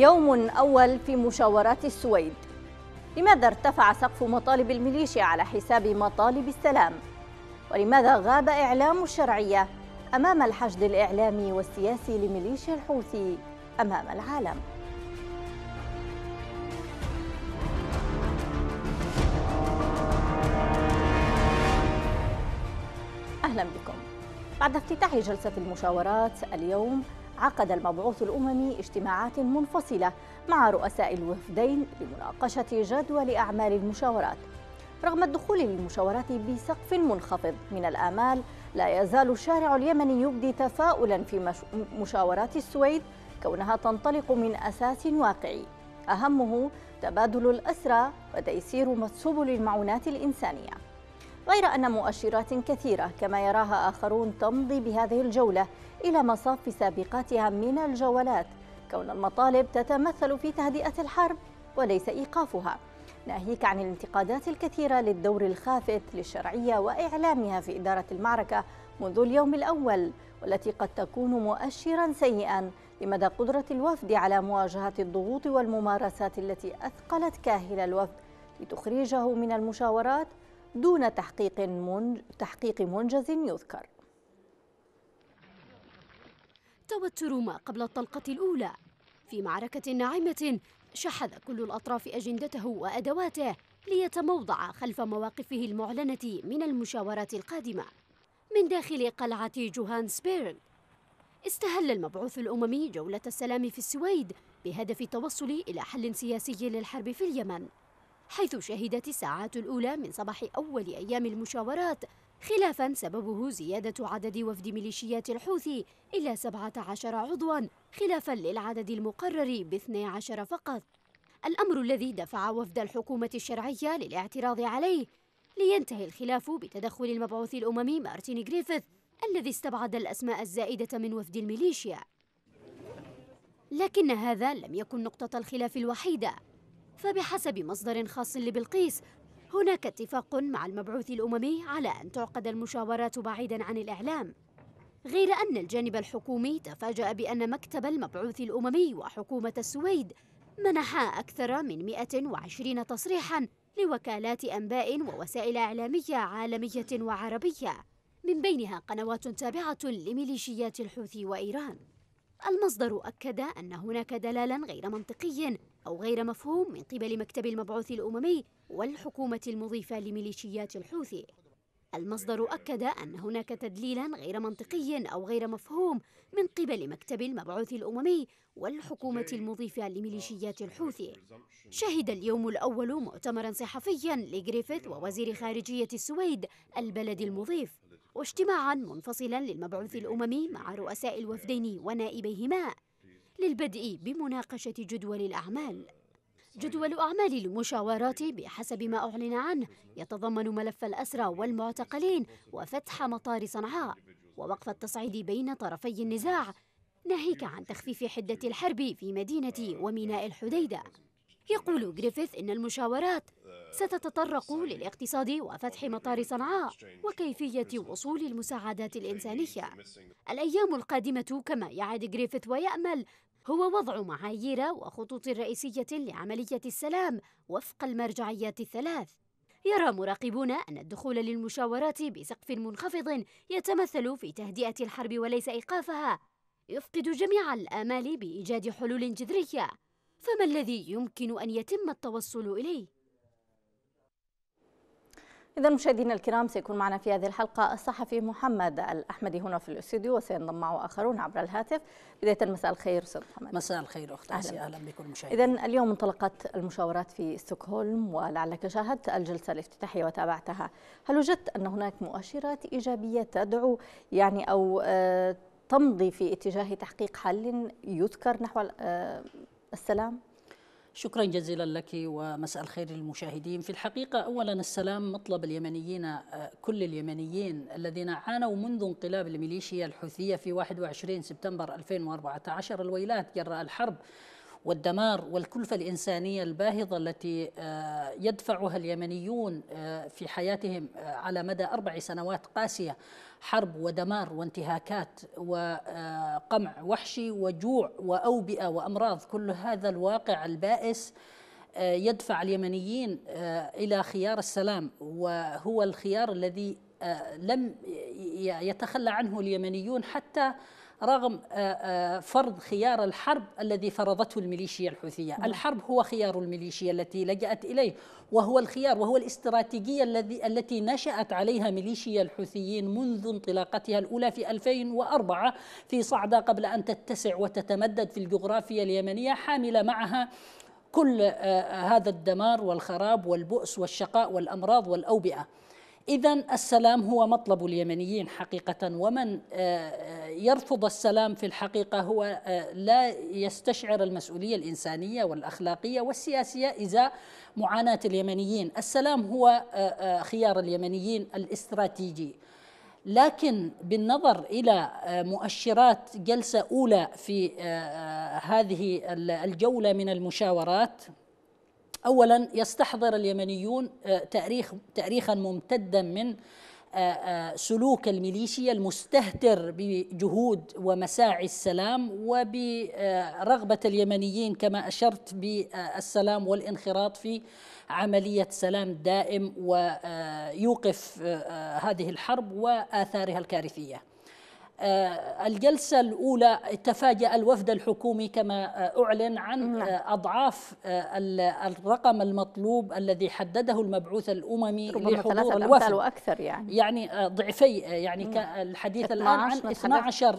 يوم أول في مشاورات السويد لماذا ارتفع سقف مطالب الميليشيا على حساب مطالب السلام؟ ولماذا غاب إعلام الشرعية أمام الحشد الإعلامي والسياسي لميليشيا الحوثي أمام العالم؟ أهلا بكم بعد افتتاح جلسة المشاورات اليوم عقد المبعوث الأممي اجتماعات منفصلة مع رؤساء الوفدين لمناقشة جدول أعمال المشاورات رغم الدخول للمشاورات بسقف منخفض من الآمال لا يزال الشارع اليمني يبدي تفاؤلا في مشاورات السويد كونها تنطلق من أساس واقعي أهمه تبادل الأسرى وتيسير سبل المعونات الإنسانية غير أن مؤشرات كثيرة كما يراها آخرون تمضي بهذه الجولة إلى مصاف سابقاتها من الجولات كون المطالب تتمثل في تهدئة الحرب وليس إيقافها ناهيك عن الانتقادات الكثيرة للدور الخافت للشرعية وإعلامها في إدارة المعركة منذ اليوم الأول والتي قد تكون مؤشرا سيئا لمدى قدرة الوفد على مواجهة الضغوط والممارسات التي أثقلت كاهل الوفد لتخرجه من المشاورات دون تحقيق منجز يذكر التوتر ما قبل الطلقة الأولى في معركة ناعمة شحذ كل الأطراف أجندته وأدواته ليتموضع خلف مواقفه المعلنة من المشاورات القادمة من داخل قلعة جوهانسبيرغ استهل المبعوث الأممي جولة السلام في السويد بهدف التوصل إلى حل سياسي للحرب في اليمن حيث شهدت الساعات الأولى من صباح أول أيام المشاورات خلافا سببه زيادة عدد وفد ميليشيات الحوثي إلى 17 عضوا خلافا للعدد المقرر ب 12 فقط الأمر الذي دفع وفد الحكومة الشرعية للاعتراض عليه لينتهي الخلاف بتدخل المبعوث الأممي مارتين جريفيث الذي استبعد الأسماء الزائدة من وفد الميليشيا لكن هذا لم يكن نقطة الخلاف الوحيدة فبحسب مصدر خاص لبلقيس هناك اتفاق مع المبعوث الأممي على أن تعقد المشاورات بعيدا عن الإعلام غير أن الجانب الحكومي تفاجأ بأن مكتب المبعوث الأممي وحكومة السويد منحا أكثر من 120 تصريحا لوكالات أنباء ووسائل إعلامية عالمية وعربية من بينها قنوات تابعة لميليشيات الحوثي وإيران المصدر أكد أن هناك دلالا غير منطقي أو غير مفهوم من قبل مكتب المبعوث الأممي والحكومة المضيفة لميليشيات الحوثي المصدر أكد أن هناك تدليلا غير منطقي أو غير مفهوم من قبل مكتب المبعوث الأممي والحكومة المضيفة لميليشيات آه، الحوثي شهد اليوم الأول مؤتمرا صحفيا لجريفيث ووزير خارجية السويد البلد المضيف واجتماعا منفصلا للمبعوث الأممي مع رؤساء الوفدين ونائبيهما للبدء بمناقشة جدول الأعمال جدول أعمال المشاورات بحسب ما أعلن عنه يتضمن ملف الأسرى والمعتقلين وفتح مطار صنعاء ووقف التصعيد بين طرفي النزاع ناهيك عن تخفيف حدة الحرب في مدينة وميناء الحديدة يقول جريفيث إن المشاورات ستتطرق للاقتصاد وفتح مطار صنعاء وكيفية وصول المساعدات الإنسانية الأيام القادمة كما يعد جريفيث ويأمل هو وضع معايير وخطوط رئيسية لعملية السلام وفق المرجعيات الثلاث. يرى مراقبون أن الدخول للمشاورات بسقف منخفض يتمثل في تهدئة الحرب وليس إيقافها، يفقد جميع الآمال بإيجاد حلول جذرية. فما الذي يمكن أن يتم التوصل إليه؟ إذا مشاهدينا الكرام سيكون معنا في هذه الحلقة الصحفي محمد الأحمدي هنا في الاستوديو وسينضم معه آخرون عبر الهاتف بداية مساء الخير أستاذ محمد مساء الخير أختي أهلا, أهلا بكم مشاهدينا إذا اليوم انطلقت المشاورات في ستوكهولم ولعلك شاهدت الجلسة الافتتاحية وتابعتها هل وجدت أن هناك مؤشرات إيجابية تدعو يعني أو آه، تمضي في اتجاه تحقيق حل يذكر نحو آه، السلام؟ شكرا جزيلا لك ومساء الخير للمشاهدين في الحقيقة أولا السلام مطلب اليمنيين آه، كل اليمنيين الذين عانوا منذ انقلاب الميليشيا الحوثية في 21 سبتمبر 2014 الويلات جراء الحرب والدمار والكلفة الإنسانية الباهظة التي آه، يدفعها اليمنيون آه، في حياتهم آه، على مدى أربع سنوات قاسية حرب ودمار وانتهاكات وقمع وحشي وجوع وأوبئة وأمراض كل هذا الواقع البائس يدفع اليمنيين إلى خيار السلام وهو الخيار الذي لم يتخلى عنه اليمنيون حتى رغم آه، آه، فرض خيار الحرب الذي فرضته الميليشيا الحوثية نعم. الحرب هو خيار الميليشيا التي لجأت إليه وهو الخيار وهو الاستراتيجية الذي التي نشأت عليها ميليشيا الحوثيين منذ انطلاقتها الأولى في 2004 في صعدة قبل أن تتسع وتتمدد في الجغرافيا اليمنية حاملة معها كل آه، هذا الدمار والخراب والبؤس والشقاء والأمراض والأوبئة إذا السلام هو مطلب اليمنيين حقيقة ومن آه، آه، يرفض السلام في الحقيقة هو آه، لا يستشعر المسؤولية الإنسانية والأخلاقية والسياسية إذا معاناة اليمنيين السلام هو خيار اليمنيين الاستراتيجي لكن بالنظر الى مؤشرات جلسه اولى في هذه الجوله من المشاورات اولا يستحضر اليمنيون آه، تاريخ تاريخا ممتدا من آه، آه، سلوك الميليشيا المستهتر بجهود ومساعي السلام وبرغبه اليمنيين كما اشرت بالسلام والانخراط في عمليه سلام دائم ويوقف هذه الحرب واثارها الكارثيه آه، الجلسة الأولى تفاجأ الوفد الحكومي كما آه، أعلن عن نعم. آه، أضعاف الرقم المطلوب الذي حدده المبعوث الأممي ربما لحضور الوفد وأكثر يعني يعني ضعفي يعني نعم. الحديث الآن عن نعم. 12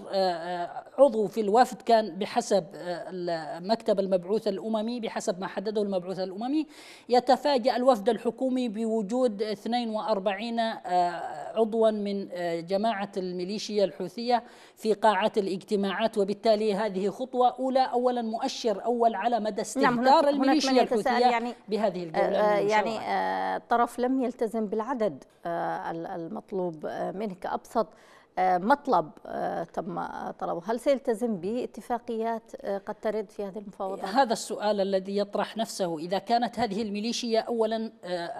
عضو في الوفد كان بحسب آه، مكتب المبعوث الأممي بحسب ما حدده المبعوث الأممي يتفاجأ الوفد الحكومي بوجود 42 آه، عضوا من آه، جماعة الميليشيا الحوثية في قاعة الاجتماعات وبالتالي هذه خطوة أولى أولا مؤشر أول على مدى نعم، استهتار نعم الميليشيا الحوثية يعني بهذه الجولة يعني الطرف لم يلتزم بالعدد المطلوب منه كأبسط آه، مطلب آه، تم طلبه هل سيلتزم باتفاقيات آه، قد ترد في هذه المفاوضات؟ هذا السؤال الذي يطرح نفسه إذا كانت هذه الميليشيا أولا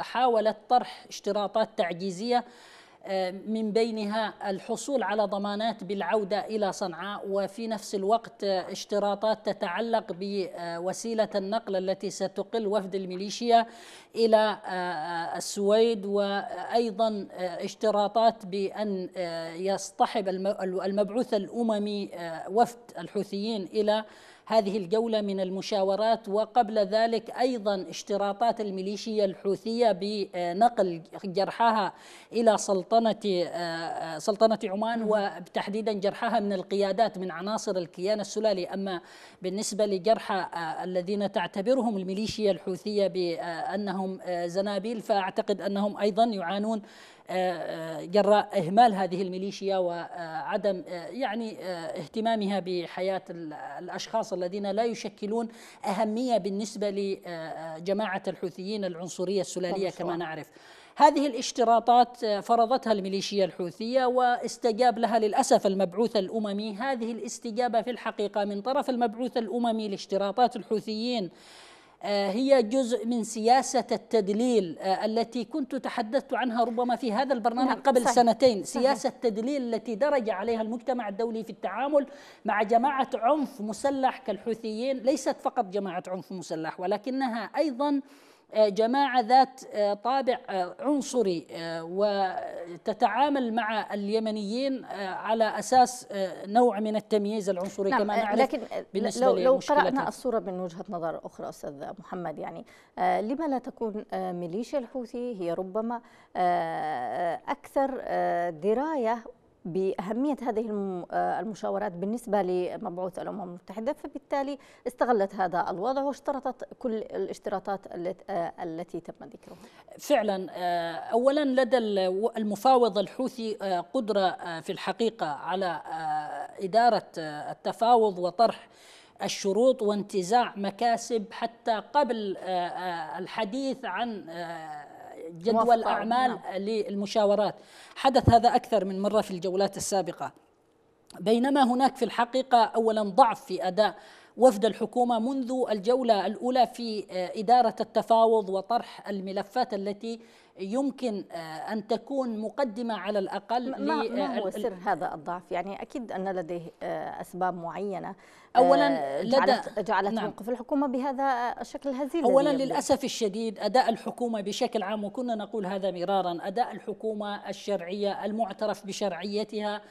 حاولت طرح اشتراطات تعجيزية آه، من بينها الحصول على ضمانات بالعودة إلى صنعاء وفي نفس الوقت اشتراطات تتعلق بوسيلة النقل التي ستقل وفد الميليشيا إلى آه، آه، السويد وأيضا اشتراطات بأن يصطحب المبعوث الأممي وفد الحوثيين إلى هذه الجولة من المشاورات وقبل ذلك أيضا اشتراطات الميليشيا الحوثية بنقل جرحاها إلى سلطنة آه، سلطنة عمان وتحديدا جرحاها من القيادات من عناصر الكيان السلالي أما بالنسبة لجرحى آه، الذين تعتبرهم الميليشيا الحوثية بأنهم آه، زنابيل فأعتقد أنهم أيضا يعانون آه، آه، جراء إهمال هذه الميليشيا وعدم آه، يعني اهتمامها بحياة الأشخاص الذين لا يشكلون أهمية بالنسبة لجماعة الحوثيين العنصرية السلالية كما نعرف هذه الاشتراطات فرضتها الميليشيا الحوثية واستجاب لها للأسف المبعوث الأممي هذه الاستجابة في الحقيقة من طرف المبعوث الأممي لاشتراطات الحوثيين آه، هي جزء من سياسة التدليل آه، التي كنت تحدثت عنها ربما في هذا البرنامج نعم، قبل صحيح سنتين سياسة صحيح التدليل التي درج عليها المجتمع الدولي في التعامل مع جماعة عنف مسلح كالحوثيين ليست فقط جماعة عنف مسلح ولكنها أيضا آه، جماعة ذات آه، طابع آه، عنصري وتتعامل مع اليمنيين على أساس نوع من التمييز العنصري نعم كما نعرف لكن بالنسبة لو, لو قرأنا الصورة من وجهة نظر أخرى أستاذ محمد يعني لما لا تكون ميليشيا الحوثي هي ربما أكثر دراية بأهمية هذه آه، المشاورات بالنسبة لمبعوث الأمم المتحدة فبالتالي استغلت هذا الوضع واشترطت كل الاشتراطات آه، التي تم ذكرها فعلا آه، أولا لدى المفاوض الحوثي قدرة في الحقيقة على إدارة التفاوض وطرح الشروط وانتزاع مكاسب حتى قبل الحديث عن جدول أعمال نعم. للمشاورات حدث هذا أكثر من مرة في الجولات السابقة بينما هناك في الحقيقة أولا ضعف في أداء وفد الحكومه منذ الجوله الاولى في آه، اداره التفاوض وطرح الملفات التي يمكن آه، ان تكون مقدمه على الاقل ما, ما هو آه، سر هذا الضعف يعني اكيد ان لديه اسباب معينه اولا لدى جعلت, جعلت نعم موقف الحكومه بهذا الشكل الهزيل اولا للاسف الشديد اداء الحكومه بشكل عام وكنا نقول هذا مرارا اداء الحكومه الشرعيه المعترف بشرعيتها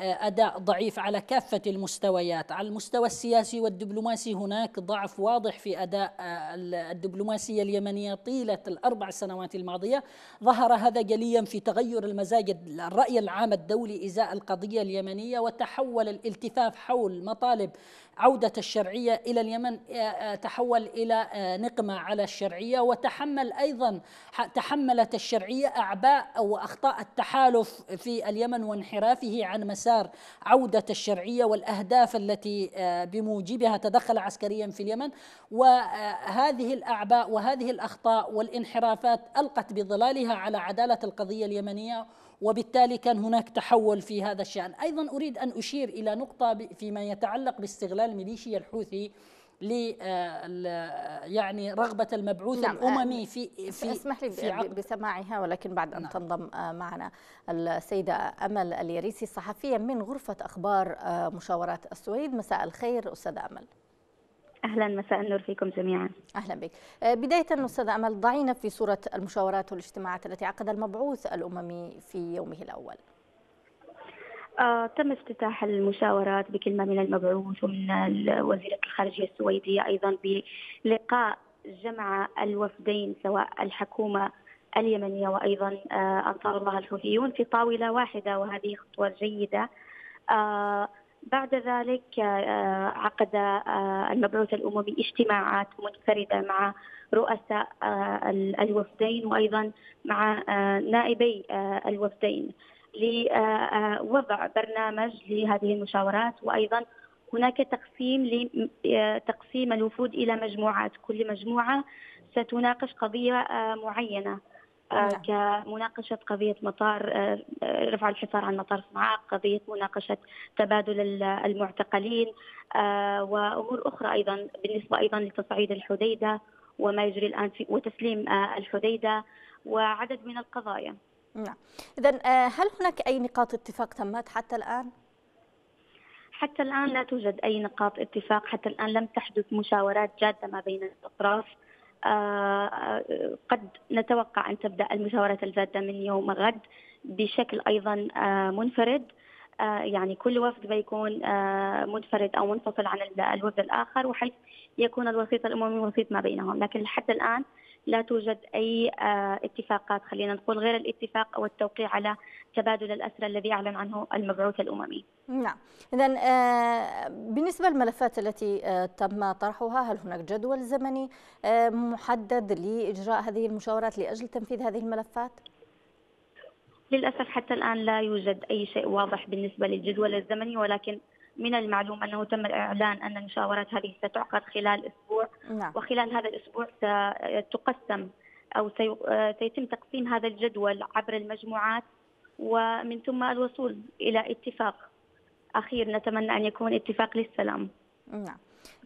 أداء ضعيف على كافة المستويات على المستوى السياسي والدبلوماسي هناك ضعف واضح في أداء آه، الدبلوماسية اليمنية طيلة الأربع سنوات الماضية ظهر هذا جليا في تغير المزاج الرأي العام الدولي إزاء القضية اليمنية وتحول الالتفاف حول مطالب عودة الشرعية إلى اليمن آه، آه، تحول إلى آه، نقمة على الشرعية وتحمل أيضا تحملت الشرعية أعباء أو أخطاء التحالف في اليمن وانحرافه عن مسار عودة الشرعية والأهداف التي بموجبها تدخل عسكريا في اليمن وهذه الأعباء وهذه الأخطاء والانحرافات ألقت بظلالها على عدالة القضية اليمنية وبالتالي كان هناك تحول في هذا الشأن أيضا أريد أن أشير إلى نقطة فيما يتعلق باستغلال ميليشيا الحوثي ل آه، آه، يعني رغبة المبعوث نعم آه، الأممي في في اسمح لي في عقد. بسماعها ولكن بعد أن نعم تنضم معنا السيدة أمل اليريسي الصحفية من غرفة أخبار مشاورات السويد مساء الخير أستاذة أمل اهلا مساء النور فيكم جميعا. اهلا بك. آه، بدايه استاذه امل ضعينا في صوره المشاورات والاجتماعات التي عقدها المبعوث الاممي في يومه الاول. آه تم افتتاح المشاورات بكلمه من المبعوث ومن وزيره الخارجيه السويديه ايضا بلقاء جمع الوفدين سواء الحكومه اليمنيه وايضا آه انصار الله الحوثيون في طاوله واحده وهذه خطوه جيده. آه بعد ذلك آه، آه، عقد آه، المبعوث الاممي اجتماعات منفرده مع رؤساء الوفدين وايضا مع نائبي الوفدين لوضع برنامج لهذه المشاورات وايضا هناك تقسيم لتقسيم الوفود الى مجموعات كل مجموعه ستناقش قضيه معينه آه، نعم. كمناقشة قضية مطار آه، آه، رفع الحصار عن مطار صنعاء قضية مناقشة تبادل المعتقلين وأمور أخرى أيضا بالنسبة أيضا لتصعيد الحديدة وما يجري الآن في وتسليم الحديدة وعدد من القضايا نعم إذا هل هناك أي نقاط اتفاق تمت حتى الآن؟ حتى الآن لا توجد أي نقاط اتفاق حتى الآن لم تحدث مشاورات جادة ما بين الأطراف آه، قد نتوقع أن تبدأ المشاورات الجادة من يوم غد بشكل أيضا آه، منفرد آه، يعني كل وفد بيكون منفرد أو منفصل عن الوفد الآخر وحيث يكون الوسيط الأممي وسيط ما بينهم لكن حتى الآن لا توجد أي آه، اتفاقات خلينا نقول غير الاتفاق أو التوقيع على تبادل الأسرى الذي أعلن عنه المبعوث الأممي نعم إذا آه، بالنسبة للملفات التي آه، تم طرحها هل هناك جدول زمني محدد لإجراء هذه المشاورات لأجل تنفيذ هذه الملفات؟ للأسف حتى الآن لا يوجد أي شيء واضح بالنسبة للجدول الزمني ولكن من المعلوم انه تم الاعلان ان المشاورات هذه ستعقد خلال اسبوع نعم. وخلال هذا الاسبوع ستقسم او سيتم تقسيم هذا الجدول عبر المجموعات ومن ثم الوصول الى اتفاق اخير نتمنى ان يكون اتفاق للسلام. نعم.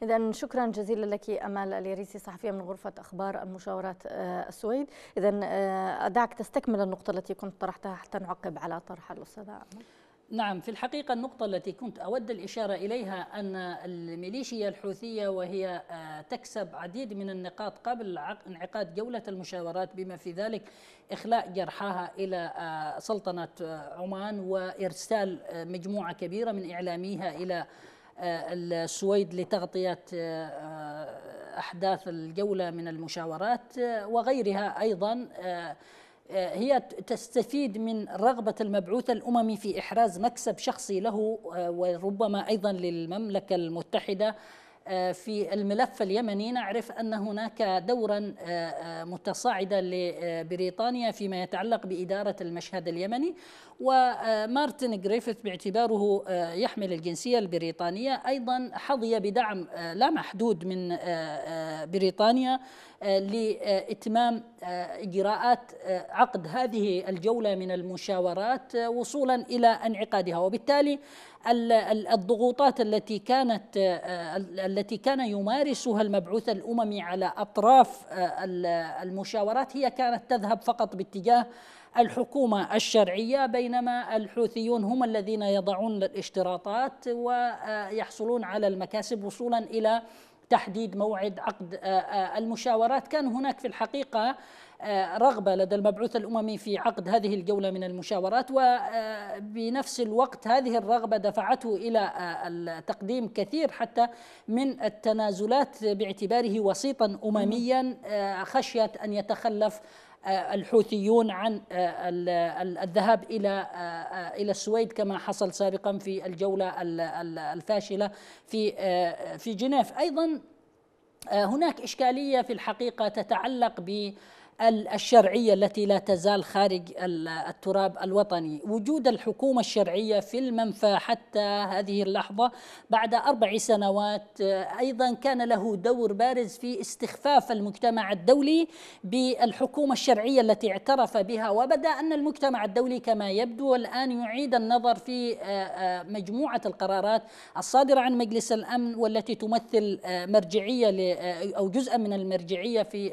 إذا شكرا جزيلا لك أمال اليريسي صحفية من غرفة أخبار المشاورات آه، السويد إذا آه، دعك تستكمل النقطة التي كنت طرحتها حتى نعقب على طرح الأستاذة أمال نعم في الحقيقة النقطة التي كنت أود الإشارة إليها أن الميليشيا الحوثية وهي آه، تكسب عديد من النقاط قبل انعقاد جولة المشاورات بما في ذلك إخلاء جرحاها إلى آه، سلطنة آه، عمان وإرسال مجموعة كبيرة من إعلاميها إلى السويد لتغطية أحداث الجولة من المشاورات وغيرها أيضاً آه، هي تستفيد من رغبة المبعوث الأممي في إحراز مكسب شخصي له آه، وربما أيضا للمملكة المتحدة آه، في الملف اليمني نعرف أن هناك دورا متصاعدا لبريطانيا فيما يتعلق بإدارة المشهد اليمني ومارتن جريفيث باعتباره آه، يحمل الجنسية البريطانية أيضا حظي بدعم آه، لا محدود من آه، بريطانيا لإتمام إجراءات عقد هذه الجولة من المشاورات وصولا إلى انعقادها وبالتالي الضغوطات التي كانت التي كان يمارسها المبعوث الاممي على اطراف المشاورات هي كانت تذهب فقط باتجاه الحكومة الشرعية بينما الحوثيون هم الذين يضعون الاشتراطات ويحصلون على المكاسب وصولا إلى تحديد موعد عقد آه، آه، المشاورات كان هناك في الحقيقة آه، رغبة لدى المبعوث الأممي في عقد هذه الجولة من المشاورات وبنفس الوقت هذه الرغبة دفعته إلى تقديم كثير حتى من التنازلات باعتباره وسيطا أمميا خشية أن يتخلف آه، الحوثيون عن آه، الذهاب الى آه، الى السويد كما حصل سابقا في الجوله الفاشله في في جنيف ايضا هناك اشكاليه في الحقيقه تتعلق ب الشرعية التي لا تزال خارج التراب الوطني وجود الحكومة الشرعية في المنفى حتى هذه اللحظة بعد أربع سنوات آه، أيضا كان له دور بارز في استخفاف المجتمع الدولي بالحكومة الشرعية التي اعترف بها وبدأ أن المجتمع الدولي كما يبدو الآن يعيد النظر في آه، آه، مجموعة القرارات الصادرة عن مجلس الأمن والتي تمثل مرجعية أو جزءا من المرجعية في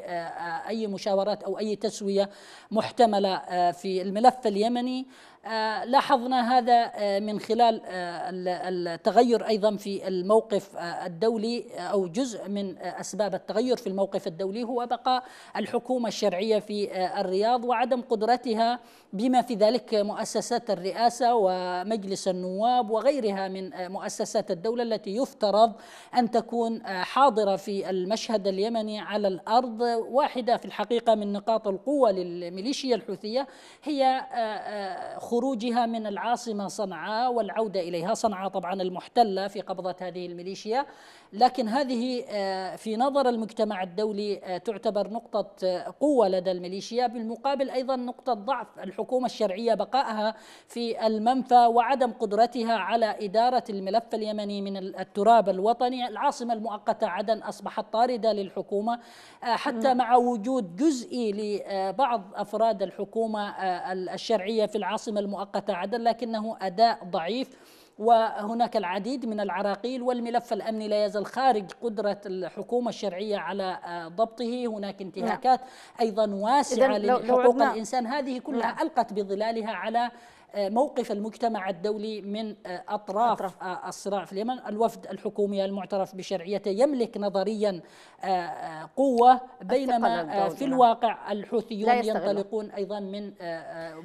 أي مشاورات مفاوضات أو أي تسوية محتملة آه، في الملف اليمني آه، لاحظنا هذا آه، من خلال آه، التغير ايضا في الموقف الدولي او جزء من اسباب التغير في الموقف الدولي هو بقاء الحكومه الشرعيه في الرياض وعدم قدرتها بما في ذلك مؤسسات الرئاسه ومجلس النواب وغيرها من مؤسسات الدوله التي يفترض ان تكون حاضره في المشهد اليمني على الارض واحده في الحقيقه من نقاط القوه للميليشيا الحوثيه هي خروجها من العاصمة صنعاء والعودة إليها صنعاء طبعا المحتلة في قبضة هذه الميليشيا لكن هذه آه، في نظر المجتمع الدولي آه، تعتبر نقطة آه، قوة لدى الميليشيا بالمقابل أيضا نقطة ضعف الحكومة الشرعية بقائها في المنفى وعدم قدرتها على إدارة الملف اليمني من التراب الوطني العاصمة المؤقتة عدن أصبحت طاردة للحكومة حتى نعم. مع وجود جزئي لبعض أفراد الحكومة الشرعية في العاصمة المؤقتة عدن لكنه أداء ضعيف وهناك العديد من العراقيل والملف الأمني لا يزال خارج قدرة الحكومة الشرعية على آه، ضبطه هناك نعم. انتهاكات أيضا واسعة لحقوق الإنسان هذه كلها نعم. ألقت بظلالها على موقف المجتمع الدولي من آه، أطراف, أطراف آه، الصراع في اليمن الوفد الحكومي المعترف بشرعيته يملك نظريا آه، قوة بينما في نعم. الواقع الحوثيون ينطلقون أيضا من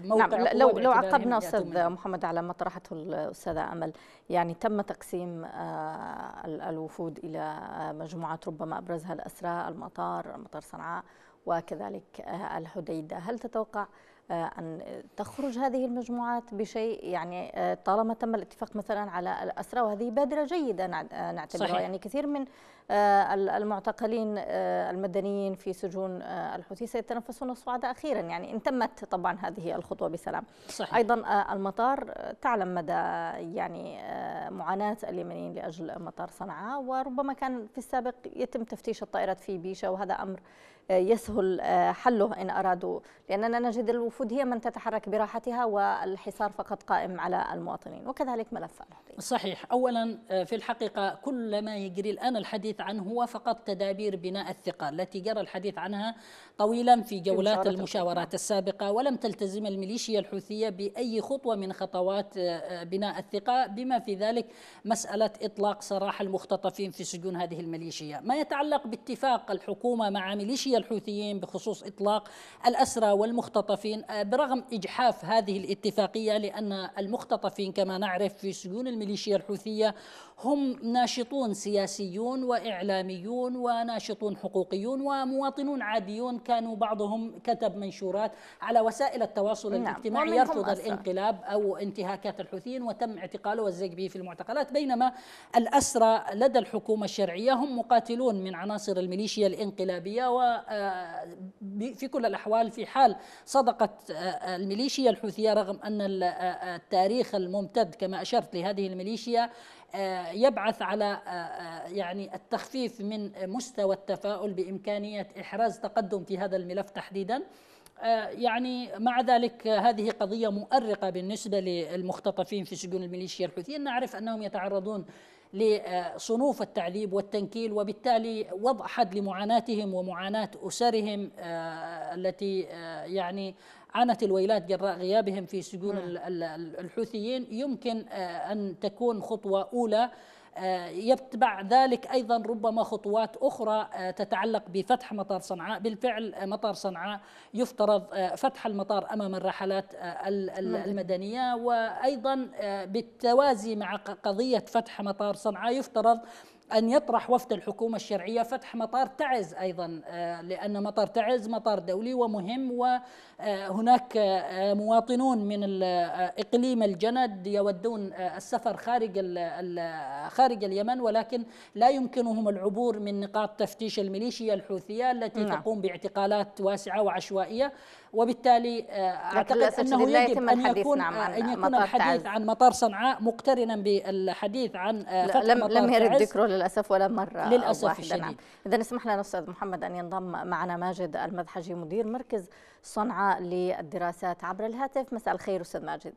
موقع نعم لو, لو عقبنا أستاذ محمد على ما طرحته الأستاذة أمل يعني تم تقسيم الوفود إلى مجموعات ربما أبرزها الأسرى المطار مطار صنعاء وكذلك الحديدة هل تتوقع آه، أن تخرج هذه المجموعات بشيء يعني آه، طالما تم الاتفاق مثلا على الأسرة وهذه بادرة جيدة آه، نعتبرها صحيح. يعني كثير من آه، المعتقلين آه، المدنيين في سجون آه، الحوثي سيتنفسون الصعداء أخيرا يعني إن تمت طبعا هذه الخطوة بسلام صحيح. أيضا المطار تعلم مدى يعني معاناة اليمنيين لأجل مطار صنعاء وربما كان في السابق يتم تفتيش الطائرات في بيشة وهذا أمر يسهل حله إن أرادوا لأننا نجد الوفود هي من تتحرك براحتها والحصار فقط قائم على المواطنين وكذلك ملف الحوثي صحيح أولا في الحقيقة كل ما يجري الآن الحديث الحديث عنه هو فقط تدابير بناء الثقة التي جرى الحديث عنها طويلا في جولات المشاورات السابقة ولم تلتزم الميليشيا الحوثية بأي خطوة من خطوات آه، آه، بناء الثقة بما في ذلك مسألة إطلاق سراح المختطفين في سجون هذه الميليشيا ما يتعلق باتفاق الحكومة مع ميليشيا الحوثيين بخصوص إطلاق الأسرى والمختطفين آه، برغم إجحاف هذه الاتفاقية لأن المختطفين كما نعرف في سجون الميليشيا الحوثية هم ناشطون سياسيون وإن وإعلاميون وناشطون حقوقيون ومواطنون عاديون كانوا بعضهم كتب منشورات على وسائل التواصل نعم. الاجتماعي يرفض الانقلاب أو انتهاكات الحوثيين وتم اعتقاله والزيج به في المعتقلات بينما الأسرى لدى الحكومة الشرعية هم مقاتلون من عناصر الميليشيا الانقلابية وفي آه، كل الأحوال في حال صدقت آه، الميليشيا الحوثية رغم أن آه، التاريخ الممتد كما أشرت لهذه الميليشيا آه، يبعث على آه، آه، يعني التخفيف من مستوى التفاؤل بإمكانية إحراز تقدم في هذا الملف تحديداً يعني مع ذلك هذه قضية مؤرقة بالنسبة للمختطفين في سجون الميليشيا الحوثية نعرف أنهم يتعرضون لصنوف التعذيب والتنكيل وبالتالي وضع حد لمعاناتهم ومعاناة أسرهم التي يعني عانت الويلات جراء غيابهم في سجون نعم. الحوثيين يمكن آه، أن تكون خطوة أولى آه، يتبع ذلك ايضا ربما خطوات اخرى آه، تتعلق بفتح مطار صنعاء، بالفعل مطار صنعاء يفترض فتح المطار امام الرحلات نعم. المدنيه وايضا بالتوازي مع قضيه فتح مطار صنعاء يفترض أن يطرح وفد الحكومة الشرعية فتح مطار تعز أيضا آه، لأن مطار تعز مطار دولي ومهم وهناك آه، آه، مواطنون من إقليم الجند يودون السفر خارج خارج اليمن ولكن لا يمكنهم العبور من نقاط تفتيش الميليشيا الحوثية التي نعم. تقوم باعتقالات واسعة وعشوائية وبالتالي آه، اعتقد انه يجب ان يكون نعم، آه، ان يكون الحديث عن مطار صنعاء مقترنا بالحديث عن آه، فتح لم مطار لم يرد ذكره للاسف ولا مره للاسف نعم اذا اسمح لنا استاذ محمد ان ينضم معنا ماجد المذحجي مدير مركز صنعاء للدراسات عبر الهاتف مساء الخير استاذ ماجد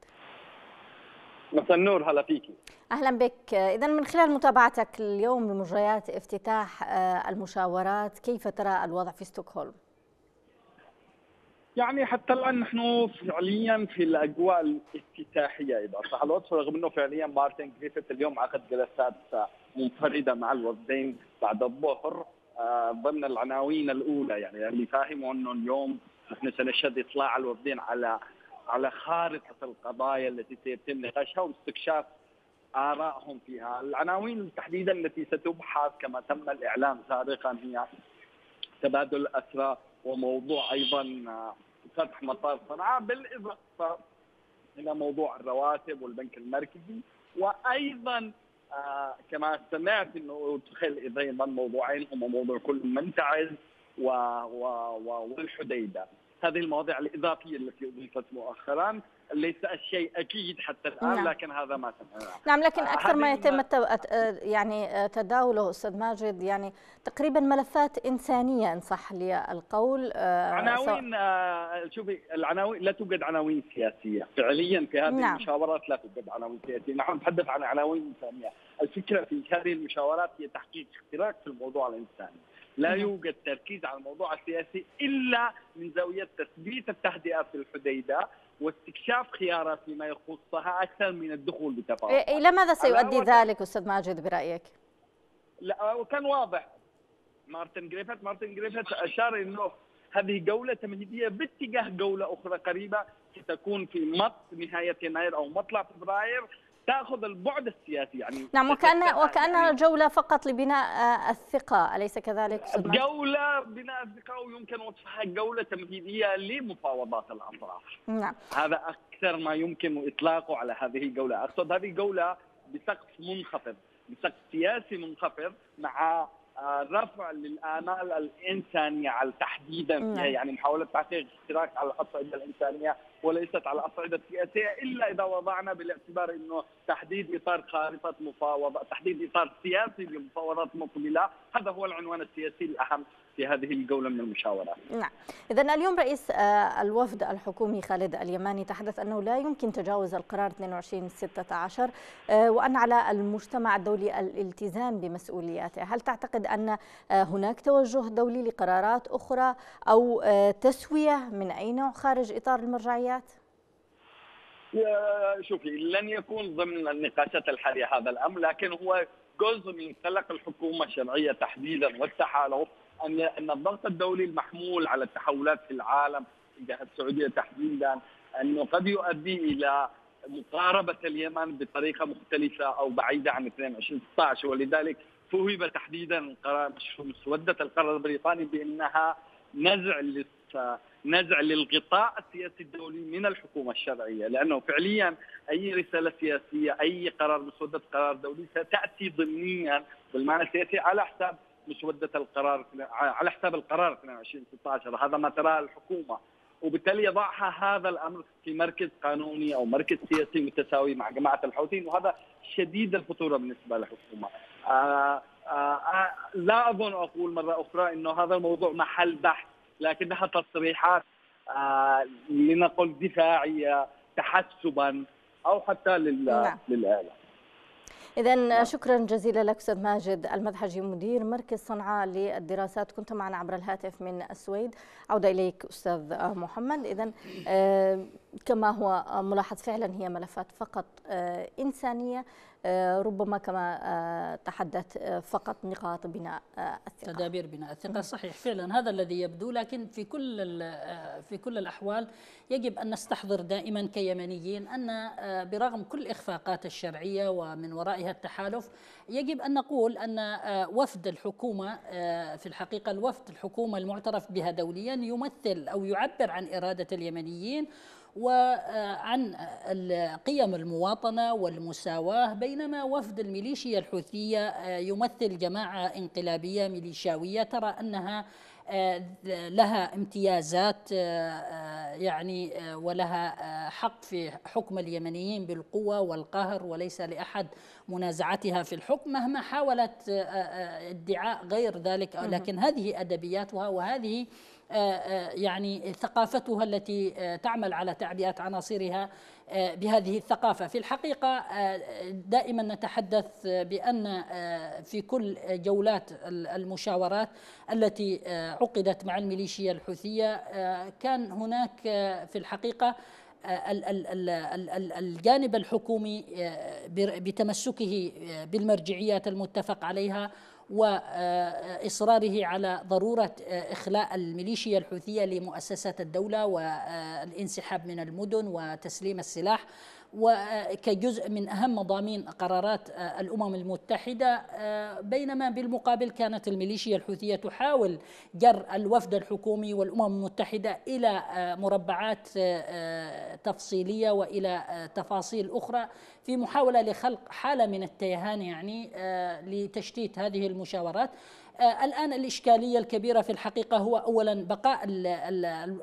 مساء النور هلا فيكي اهلا بك اذا من خلال متابعتك اليوم لمجريات افتتاح المشاورات كيف ترى الوضع في ستوكهولم يعني حتى الان نحن فعليا في الاجواء الافتتاحيه اذا صح الوصف رغم انه فعليا مارتن جريفيث اليوم عقد جلسات منفرده مع الوفدين بعد الظهر آه، ضمن العناوين الاولى يعني اللي فاهمه انه اليوم نحن سنشهد اطلاع الوفدين على على خارطه القضايا التي سيتم نقاشها واستكشاف ارائهم فيها، العناوين تحديدا التي ستبحث كما تم الاعلان سابقا هي تبادل الاسرى وموضوع ايضا آه، فتح مطار صنعاء بالاضافه الى موضوع الرواتب والبنك المركزي وايضا آه كما سمعت انه ادخل ايضا موضوعين هما موضوع كل منتعز و... و... و... والحديده هذه المواضيع الاضافيه التي اضيفت مؤخرا ليس الشيء اكيد حتى الان نعم. لكن هذا ما تم نعم لكن آه، اكثر ما يتم آه، يعني آه، تداوله استاذ ماجد يعني تقريبا ملفات انسانيه ان صح لي القول عناوين شوفي العناوين لا توجد عناوين سياسيه فعليا في هذه نعم. المشاورات لا توجد عناوين سياسيه نحن نتحدث عن عناوين انسانيه الفكره في هذه المشاورات هي تحقيق اختراق في الموضوع الانساني لا نعم. يوجد تركيز على الموضوع السياسي الا من زاويه تثبيت التهدئه في الحديده واستكشاف خيارات فيما يخصها اكثر من الدخول بتفاوض الى إيه، إيه، ماذا سيؤدي ذلك استاذ ماجد برايك؟ لا وكان واضح مارتن جريفيث مارتن جريفيث اشار انه هذه جوله تمهيديه باتجاه جوله اخرى قريبه ستكون في مط نهايه يناير او مطلع فبراير تاخذ البعد السياسي يعني نعم وكانها وكانها يعني جوله فقط لبناء آه، الثقه اليس كذلك؟ جوله بناء الثقه ويمكن وصفها جوله تمهيديه لمفاوضات الاطراف نعم هذا اكثر ما يمكن اطلاقه على هذه الجوله، اقصد هذه جوله بسقف منخفض، بسقف سياسي منخفض مع آه، رفع للامال الانسانيه على تحديدا نعم. يعني محاوله تحقيق اشتراك على الخطوه الانسانيه وليست على الأصعدة السياسية إلا إذا وضعنا بالاعتبار أنه تحديد إطار خارطة مفاوضة تحديد إطار سياسي لمفاوضات مقبلة هذا هو العنوان السياسي الأهم في هذه الجولة من المشاورات نعم إذا اليوم رئيس آه، الوفد الحكومي خالد اليماني تحدث أنه لا يمكن تجاوز القرار 2216 آه، وأن على المجتمع الدولي الالتزام بمسؤولياته هل تعتقد أن آه، هناك توجه دولي لقرارات أخرى أو تسوية من أي نوع خارج إطار المرجعية التداعيات؟ شوفي لن يكون ضمن النقاشات الحاليه هذا الامر لكن هو جزء من قلق الحكومه الشرعيه تحديدا والتحالف ان ان الضغط الدولي المحمول على التحولات في العالم تجاه السعوديه تحديدا انه قد يؤدي الى مقاربه اليمن بطريقه مختلفه او بعيده عن 22/16 ولذلك فهم تحديدا قرار مسوده القرار البريطاني بانها نزع نزع للغطاء السياسي الدولي من الحكومه الشرعيه لانه فعليا اي رساله سياسيه اي قرار مسوده قرار دولي ستاتي ضمنيا بالمعنى السياسي على حساب مسوده القرار على حساب القرار 2216 هذا ما تراه الحكومه وبالتالي يضعها هذا الامر في مركز قانوني او مركز سياسي متساوي مع جماعه الحوثيين وهذا شديد الخطوره بالنسبه للحكومه. آآ آه، آآ آه، آه، لا اظن اقول مره اخرى انه هذا الموضوع محل بحث لكن تصريحات آه، لنقل دفاعيه تحسبا او حتى لل... نعم. للاله إذا نعم. شكرا جزيلا لك أستاذ ماجد المدحجي مدير مركز صنعاء للدراسات كنت معنا عبر الهاتف من السويد عودة إليك أستاذ محمد إذا آه، كما هو ملاحظ فعلا هي ملفات فقط آه، إنسانية آه، ربما كما آه، تحدث آه، فقط نقاط بناء الثقه تدابير بناء الثقه صحيح فعلا هذا الذي يبدو لكن في كل في كل الاحوال يجب ان نستحضر دائما كيمنيين ان برغم كل اخفاقات الشرعيه ومن ورائها التحالف يجب ان نقول ان وفد الحكومه في الحقيقه الوفد الحكومه المعترف بها دوليا يمثل او يعبر عن اراده اليمنيين وعن قيم المواطنة والمساواة بينما وفد الميليشيا الحوثية آه، يمثل جماعة انقلابية ميليشاوية ترى أنها آه، لها امتيازات آه، يعني ولها حق في حكم اليمنيين بالقوة والقهر وليس لأحد منازعتها في الحكم مهما حاولت ادعاء غير ذلك لكن هذه أدبياتها وهذه آه، آه، يعني ثقافتها التي آه، تعمل على تعبئة عناصرها بهذه الثقافة في الحقيقة دائما نتحدث بأن في كل جولات المشاورات التي عقدت مع الميليشيا الحوثية كان هناك في الحقيقة الجانب الحكومي بتمسكه بالمرجعيات المتفق عليها واصراره على ضروره آه، اخلاء الميليشيا الحوثيه لمؤسسات الدوله والانسحاب من المدن وتسليم السلاح وكجزء من أهم مضامين قرارات آه، الأمم المتحدة آه، بينما بالمقابل كانت الميليشيا الحوثية تحاول جر الوفد الحكومي والأمم المتحدة إلى آه، مربعات تفصيلية وإلى تفاصيل أخرى في محاولة لخلق حالة من التيهان يعني لتشتيت هذه المشاورات آه، الآن الإشكالية الكبيرة في الحقيقة هو أولا بقاء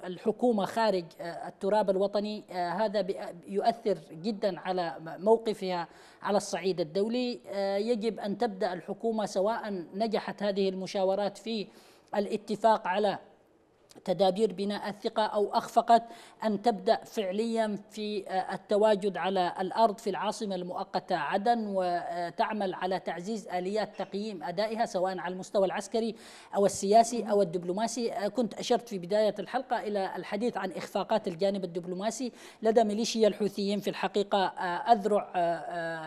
الحكومة خارج آه، التراب الوطني آه، هذا يؤثر جدا على موقفها على الصعيد الدولي يجب أن تبدأ الحكومة سواء نجحت هذه المشاورات في الاتفاق على تدابير بناء الثقة أو أخفقت أن تبدأ فعليا في آه، التواجد على الأرض في العاصمة المؤقتة عدن وتعمل على تعزيز آليات تقييم أدائها سواء على المستوى العسكري أو السياسي أو الدبلوماسي آه، كنت أشرت في بداية الحلقة إلى الحديث عن إخفاقات الجانب الدبلوماسي لدى ميليشيا الحوثيين في الحقيقة آه، أذرع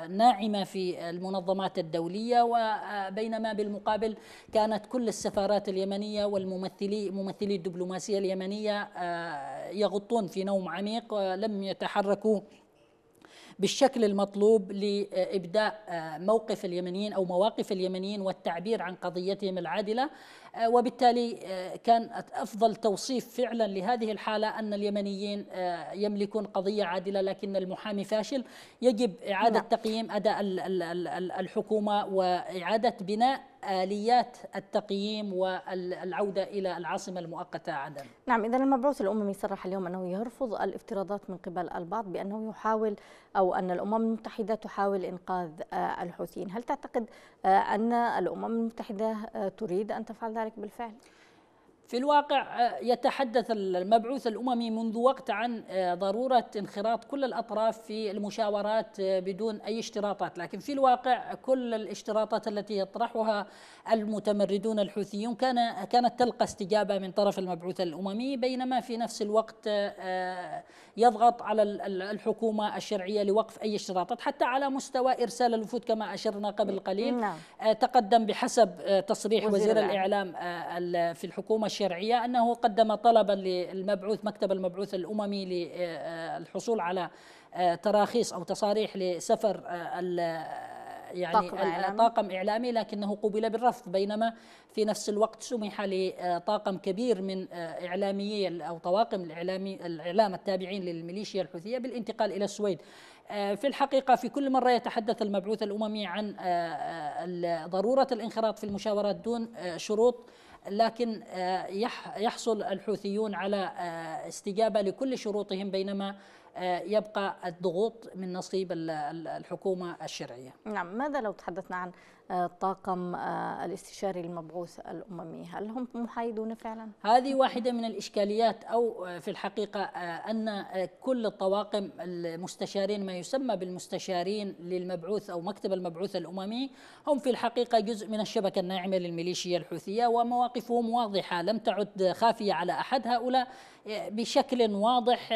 ناعمة في المنظمات الدولية وبينما بالمقابل كانت كل السفارات اليمنية والممثلي ممثلي الدبلوماسي الدبلوماسية اليمنية آه، يغطون في نوم عميق آه، لم يتحركوا بالشكل المطلوب لابداء آه، موقف اليمنيين او مواقف اليمنيين والتعبير عن قضيتهم العادله آه، وبالتالي آه، كان أفضل توصيف فعلا لهذه الحالة أن اليمنيين آه، يملكون قضية عادلة لكن المحامي فاشل يجب إعادة نعم. تقييم أداء الحكومة وإعادة بناء آليات التقييم والعودة إلى العاصمة المؤقتة عدن نعم إذا المبعوث الأممي صرح اليوم أنه يرفض الافتراضات من قبل البعض بأنه يحاول أو أن الأمم المتحدة تحاول إنقاذ الحوثيين هل تعتقد أن الأمم المتحدة تريد أن تفعل ذلك؟ ذلك بالفعل في الواقع آه، يتحدث المبعوث الاممي منذ وقت عن آه، ضروره انخراط كل الاطراف في المشاورات آه، بدون اي اشتراطات، لكن في الواقع كل الاشتراطات التي يطرحها المتمردون الحوثيون كان كانت تلقى استجابه من طرف المبعوث الاممي بينما في نفس الوقت يضغط على الحكومه الشرعيه لوقف اي اشتراطات حتى على مستوى ارسال الوفود كما اشرنا قبل قليل نعم. تقدم بحسب تصريح وزير, وزير الاعلام في الحكومه الشرعية أنه قدم طلبا للمبعوث مكتب المبعوث الأممي للحصول آه، آه، على آه، تراخيص أو تصاريح لسفر يعني طاقم إعلامي. طاقم إعلامي لكنه قوبل بالرفض بينما في نفس الوقت سمح لطاقم كبير من إعلاميي أو طواقم الإعلامي الإعلام التابعين للميليشيا الحوثية بالانتقال إلى السويد في الحقيقة في كل مرة يتحدث المبعوث الأممي عن ضرورة الانخراط في المشاورات دون شروط لكن آه، يحصل الحوثيون على آه، استجابة لكل شروطهم بينما آه، يبقى الضغوط من نصيب الحكومة الشرعية نعم ماذا لو تحدثنا عن الطاقم آه، الاستشاري المبعوث الأممي هل هم محايدون فعلا؟ هذه واحدة من الإشكاليات أو في الحقيقة آه، أن آه، كل الطواقم المستشارين ما يسمى بالمستشارين للمبعوث أو مكتب المبعوث الأممي هم في الحقيقة جزء من الشبكة الناعمة للميليشيا الحوثية ومواقفهم واضحة لم تعد خافية على أحد هؤلاء بشكل واضح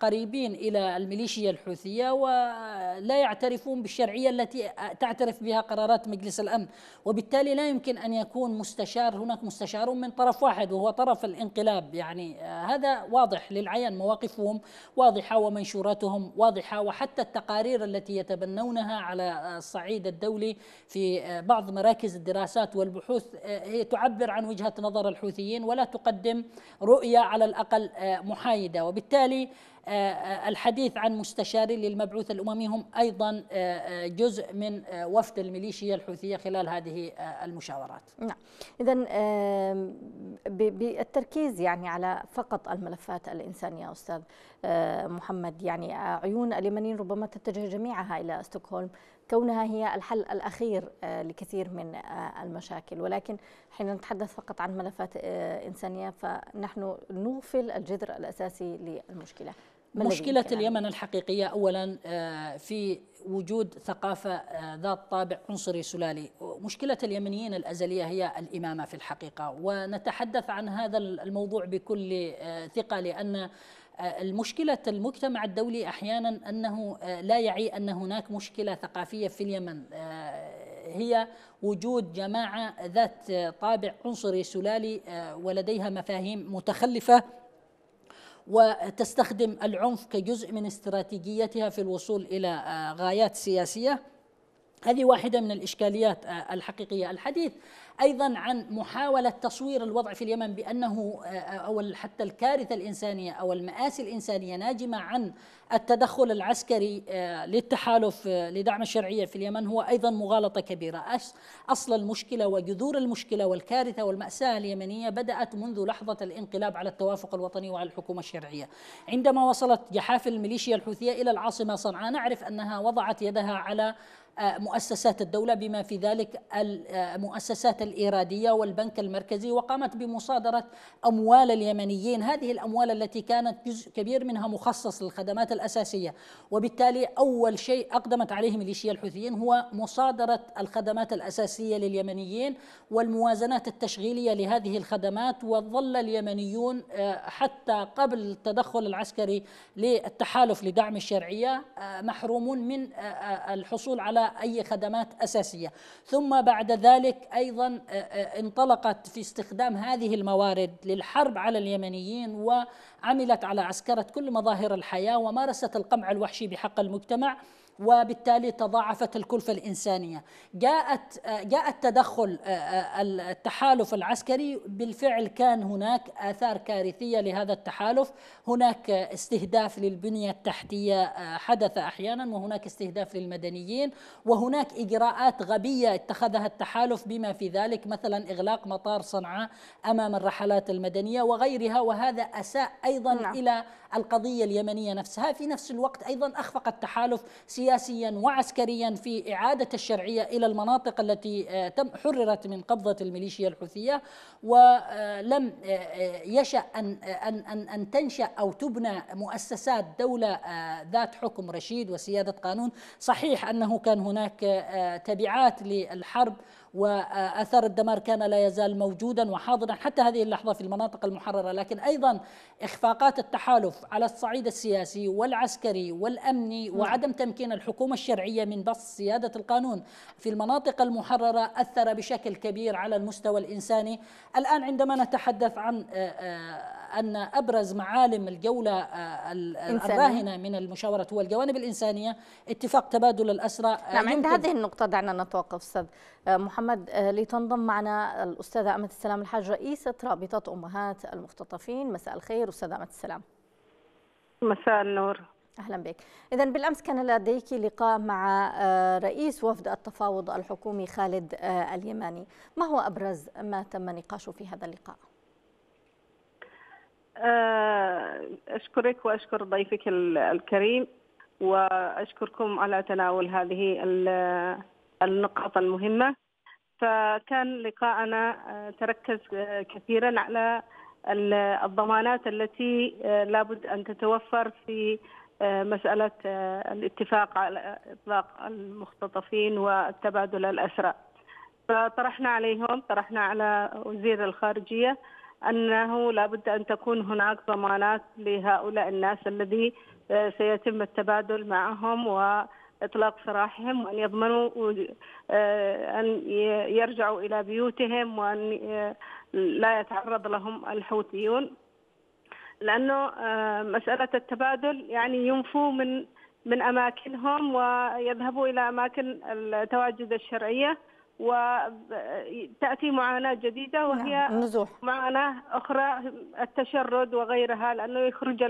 قريبين إلى الميليشيا الحوثية ولا يعترفون بالشرعية التي تعترف بها قرارات مجلس الامن وبالتالي لا يمكن ان يكون مستشار هناك مستشار من طرف واحد وهو طرف الانقلاب يعني آه، هذا واضح للعين مواقفهم واضحه ومنشوراتهم واضحه وحتى التقارير التي يتبنونها على آه، الصعيد الدولي في آه، بعض مراكز الدراسات والبحوث هي تعبر عن وجهه نظر الحوثيين ولا تقدم رؤيه على الاقل محايده وبالتالي آه، آه، الحديث عن مستشاري للمبعوث الأممي هم أيضا آه، جزء من وفد الميليشيا الحوثية خلال هذه المشاورات نعم إذا بالتركيز يعني على فقط الملفات الإنسانية أستاذ محمد يعني عيون اليمنيين ربما تتجه جميعها إلى ستوكهولم كونها هي الحل الأخير لكثير من المشاكل ولكن حين نتحدث فقط عن ملفات إنسانية فنحن نغفل الجذر الأساسي للمشكلة مشكلة اليمن الحقيقية أولا آه، في وجود ثقافة آه، ذات طابع عنصري سلالي مشكلة اليمنيين الأزلية هي الإمامة في الحقيقة ونتحدث عن هذا الموضوع بكل آه، ثقة لأن المشكلة المجتمع الدولي أحيانا أنه لا يعي أن هناك مشكلة ثقافية في اليمن هي وجود جماعة ذات طابع عنصري سلالي ولديها مفاهيم متخلفة وتستخدم العنف كجزء من استراتيجيتها في الوصول الى آه، غايات سياسيه هذه واحدة من الإشكاليات آه، الحقيقية الحديث أيضا عن محاولة تصوير الوضع في اليمن بأنه آه، أو حتى الكارثة الإنسانية أو المآسي الإنسانية ناجمة عن التدخل العسكري آه، للتحالف لدعم الشرعية في اليمن هو أيضا مغالطة كبيرة أصل المشكلة وجذور المشكلة والكارثة والمأساة اليمنية بدأت منذ لحظة الانقلاب على التوافق الوطني وعلى الحكومة الشرعية عندما وصلت جحافل الميليشيا الحوثية إلى العاصمة صنعاء نعرف أنها وضعت يدها على مؤسسات الدولة بما في ذلك المؤسسات آه، الإيرادية والبنك المركزي وقامت بمصادرة أموال اليمنيين هذه الأموال التي كانت جزء كبير منها مخصص للخدمات الأساسية وبالتالي أول شيء أقدمت عليه ميليشيا الحوثيين هو مصادرة الخدمات الأساسية لليمنيين والموازنات التشغيلية لهذه الخدمات وظل اليمنيون آه، حتى قبل التدخل العسكري للتحالف لدعم الشرعية آه، محرومون من الحصول على ولا أي خدمات أساسية ثم بعد ذلك أيضا آه، آه، انطلقت في استخدام هذه الموارد للحرب على اليمنيين وعملت على عسكرة كل مظاهر الحياة ومارست القمع الوحشي بحق المجتمع وبالتالي تضاعفت الكلفة الإنسانية جاءت جاء التدخل آه، آه، التحالف العسكري بالفعل كان هناك آثار كارثية لهذا التحالف هناك استهداف للبنية التحتية آه، حدث أحيانا وهناك استهداف للمدنيين وهناك إجراءات غبية اتخذها التحالف بما في ذلك مثلا إغلاق مطار صنعاء أمام الرحلات المدنية وغيرها وهذا أساء أيضا نعم. إلى القضية اليمنية نفسها في نفس الوقت أيضا أخفق التحالف سياسة سياسيا وعسكريا في إعادة الشرعية إلى المناطق التي آه، تم حررت من قبضة الميليشيا الحوثية ولم آه، آه، يشأ أن, أن, أن, أن تنشأ أو تبنى مؤسسات دولة ذات حكم رشيد وسيادة قانون صحيح أنه كان هناك تبعات للحرب واثر الدمار كان لا يزال موجودا وحاضرا حتى هذه اللحظه في المناطق المحرره، لكن ايضا اخفاقات التحالف على الصعيد السياسي والعسكري والامني نعم. وعدم تمكين الحكومه الشرعيه من بسط سياده القانون في المناطق المحرره اثر بشكل كبير على المستوى الانساني. الان عندما نتحدث عن آه، آه، أن أبرز معالم الجولة آه، الراهنة من المشاورة هو الجوانب الإنسانية اتفاق تبادل الأسرى آه، نعم عند هذه النقطة دعنا نتوقف أستاذ آه، محمد لتنضم معنا الأستاذة أمة السلام الحاج رئيسة رابطة أمهات المختطفين مساء الخير أستاذة أمة السلام مساء النور اهلا بك. اذا بالامس كان لديك لقاء مع رئيس وفد التفاوض الحكومي خالد اليماني، ما هو ابرز ما تم نقاشه في هذا اللقاء؟ آه، أشكرك وأشكر ضيفك الكريم وأشكركم على تناول هذه النقاط المهمة فكان لقاءنا آه، تركز آه، كثيرا على الضمانات التي لابد أن تتوفر في مسألة الاتفاق على إطلاق المختطفين وتبادل الأسرى فطرحنا عليهم طرحنا على وزير الخارجية أنه لابد أن تكون هناك ضمانات لهؤلاء الناس الذي آه، سيتم التبادل معهم وإطلاق سراحهم وأن يضمنوا آه، أن يرجعوا إلى بيوتهم وأن آه، لا يتعرض لهم الحوثيون لأنه مسألة التبادل يعني ينفوا من من أماكنهم ويذهبوا إلى أماكن التواجد الشرعية وتأتي معاناة جديدة نعم، وهي نزوح. معاناة أخرى التشرد وغيرها لأنه يخرج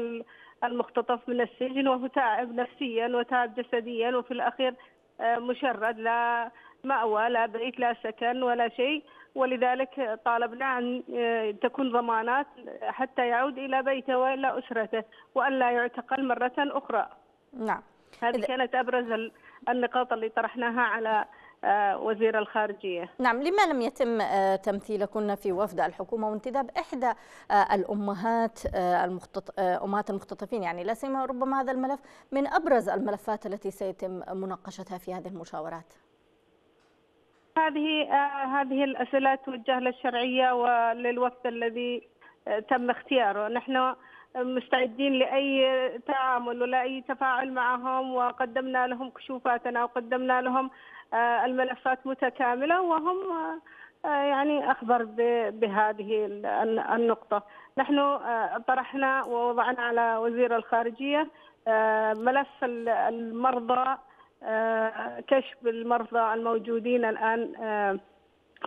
المختطف من السجن وهو تعب نفسيا وتعب جسديا وفي الأخير آه، مشرد لا مأوى لا بيت لا سكن ولا شيء ولذلك طالبنا أن آه، تكون ضمانات حتى يعود إلى بيته وإلى أسرته وأن لا يعتقل مرة أخرى نعم هذه كانت أبرز النقاط اللي طرحناها على آه، وزير الخارجية نعم لما لم يتم آه، تمثيلكن في وفد الحكومة وانتداب إحدى آه، الأمهات المختط... أمهات المختطفين يعني لا سيما ربما هذا الملف من أبرز الملفات التي سيتم مناقشتها في هذه المشاورات هذه هذه الأسئلة توجه للشرعية وللوفد الذي تم اختياره نحن مستعدين لاي تعامل ولا اي تفاعل معهم وقدمنا لهم كشوفاتنا وقدمنا لهم آه، الملفات متكامله وهم آه، آه، يعني اخبر بهذه النقطه نحن طرحنا ووضعنا على وزير الخارجيه ملف المرضى كشف المرضى الموجودين الان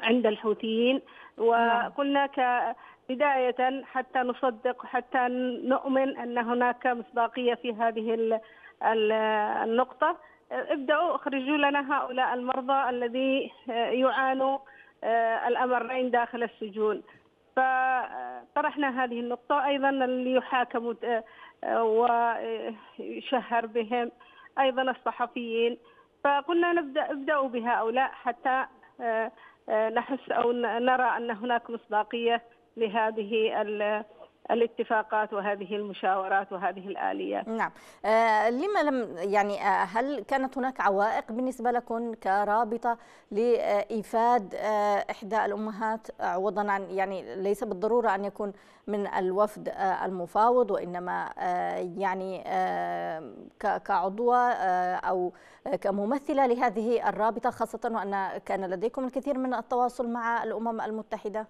عند الحوثيين نعم. وقلنا ك بداية حتى نصدق حتى نؤمن أن هناك مصداقية في هذه النقطة ابدأوا اخرجوا لنا هؤلاء المرضى الذي آه، يعانوا آه، الأمرين داخل السجون فطرحنا آه، هذه النقطة أيضا اللي يحاكم ويشهر بهم أيضا الصحفيين فقلنا نبدأ ابدأوا بهؤلاء حتى نحس أو نرى أن هناك مصداقية لهذه الاتفاقات وهذه المشاورات وهذه الآليات نعم آه لما لم يعني آه هل كانت هناك عوائق بالنسبة لكم كرابطة لإيفاد آه إحدى الأمهات عوضا عن يعني ليس بالضرورة أن يكون من الوفد آه المفاوض وإنما آه يعني آه كعضوة آه أو كممثلة لهذه الرابطة خاصة وأن كان لديكم الكثير من التواصل مع الأمم المتحدة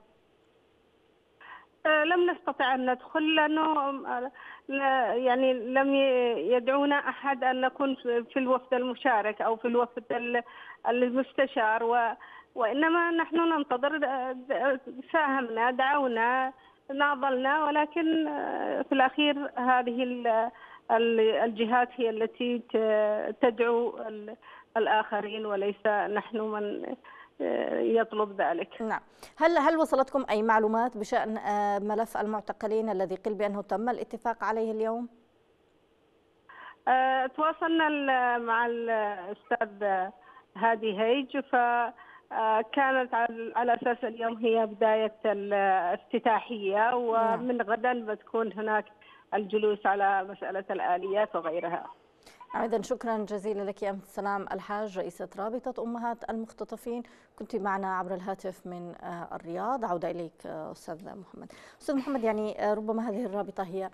آه، لم نستطع أن ندخل لأنه آه، يعني لم يدعونا أحد أن نكون في الوفد المشارك أو في الوفد المستشار و وإنما نحن ننتظر آه، ساهمنا دعونا ناضلنا ولكن في الأخير هذه الجهات هي التي تدعو الآخرين وليس نحن من يطلب ذلك نعم هل هل وصلتكم اي معلومات بشان آه، ملف المعتقلين الذي قيل بانه تم الاتفاق عليه اليوم آه، تواصلنا مع الاستاذ هادي هيج ف آه، كانت على اساس اليوم هي بدايه الافتتاحيه نعم. ومن غدا بتكون هناك الجلوس على مساله الاليات وغيرها عيدا شكرا جزيلا لك أم سلام الحاج رئيسة رابطة أمهات المختطفين كنت معنا عبر الهاتف من آه، الرياض عودة إليك آه، أستاذ محمد أستاذ محمد يعني آه، ربما هذه الرابطة هي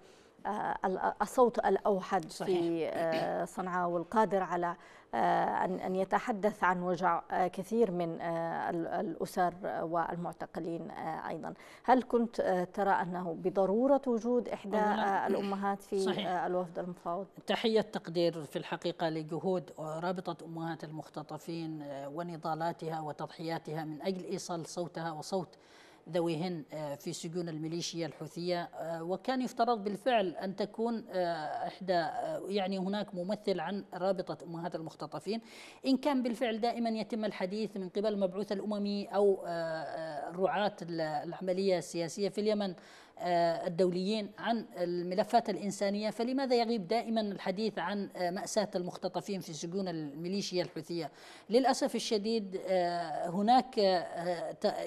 آه، الصوت الأوحد صحيح. في آه، صنعاء والقادر على آه، أن يتحدث عن وجع كثير من الأسر والمعتقلين أيضا هل كنت ترى أنه بضرورة وجود إحدى الأمهات في صحيح. الوفد المفاوض؟ تحية تقدير في الحقيقة لجهود رابطة أمهات المختطفين ونضالاتها وتضحياتها من أجل إيصال صوتها وصوت ذويهن آه، في سجون الميليشيا الحوثية آه، وكان يفترض بالفعل أن تكون آه، إحدى يعني هناك ممثل عن رابطة أمهات المختطفين إن كان بالفعل دائما يتم الحديث من قبل المبعوث الأممي أو رعاة العملية السياسية في اليمن آه، الدوليين عن الملفات الإنسانية فلماذا يغيب دائما الحديث عن آه، مأساة المختطفين في سجون الميليشيا الحوثية للأسف الشديد آه، هناك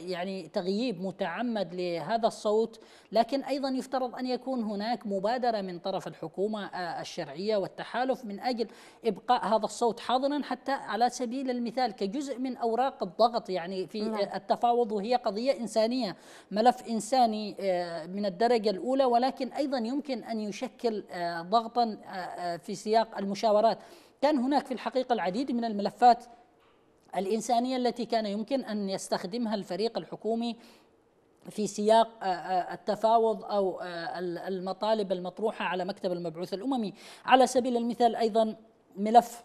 يعني تغييب متعمد لهذا الصوت لكن أيضا يفترض أن يكون هناك مبادرة من طرف الحكومة الشرعية والتحالف من أجل إبقاء هذا الصوت حاضرا حتى على سبيل المثال كجزء من أوراق الضغط يعني في نعم. التفاوض وهي قضية إنسانية ملف إنساني من الدرجة الأولى ولكن أيضا يمكن أن يشكل آه، ضغطا آه، آه، في سياق المشاورات كان هناك في الحقيقة العديد من الملفات الإنسانية التي كان يمكن أن يستخدمها الفريق الحكومي في سياق التفاوض او المطالب المطروحه على مكتب المبعوث الاممي على سبيل المثال ايضا ملف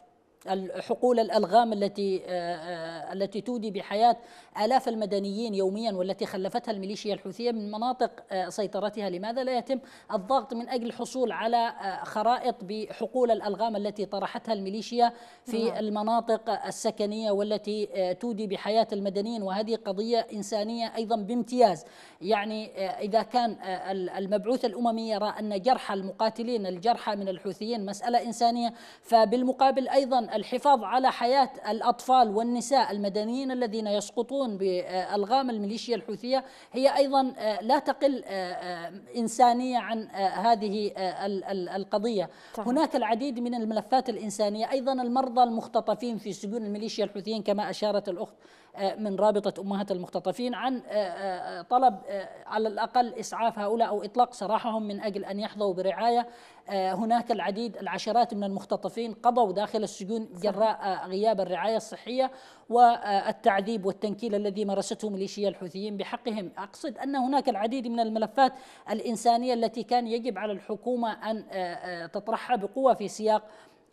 حقول الالغام التي آه، آه، التي تودي بحياه الاف المدنيين يوميا والتي خلفتها الميليشيا الحوثيه من مناطق آه، سيطرتها، لماذا لا يتم الضغط من اجل الحصول على خرائط بحقول الالغام التي طرحتها الميليشيا في نعم. المناطق السكنيه والتي تودي بحياه المدنيين وهذه قضيه انسانيه ايضا بامتياز، يعني اذا كان المبعوث الاممي يرى ان جرح المقاتلين الجرحى من الحوثيين مساله انسانيه فبالمقابل ايضا الحفاظ على حياة الأطفال والنساء المدنيين الذين يسقطون بألغام الميليشيا الحوثية هي أيضا آه، لا تقل آه، آه، إنسانية عن هذه القضية طيب. هناك العديد من الملفات الإنسانية أيضا المرضى المختطفين في سجون الميليشيا الحوثيين كما أشارت الأخت آه، من رابطة أمهات المختطفين عن آه، آه، طلب على الأقل إسعاف هؤلاء أو إطلاق سراحهم من أجل أن يحظوا برعاية هناك العديد العشرات من المختطفين قضوا داخل السجون جراء غياب الرعاية الصحية والتعذيب والتنكيل الذي مارسته ميليشيا الحوثيين بحقهم أقصد أن هناك العديد من الملفات الإنسانية التي كان يجب على الحكومة أن تطرحها بقوة في سياق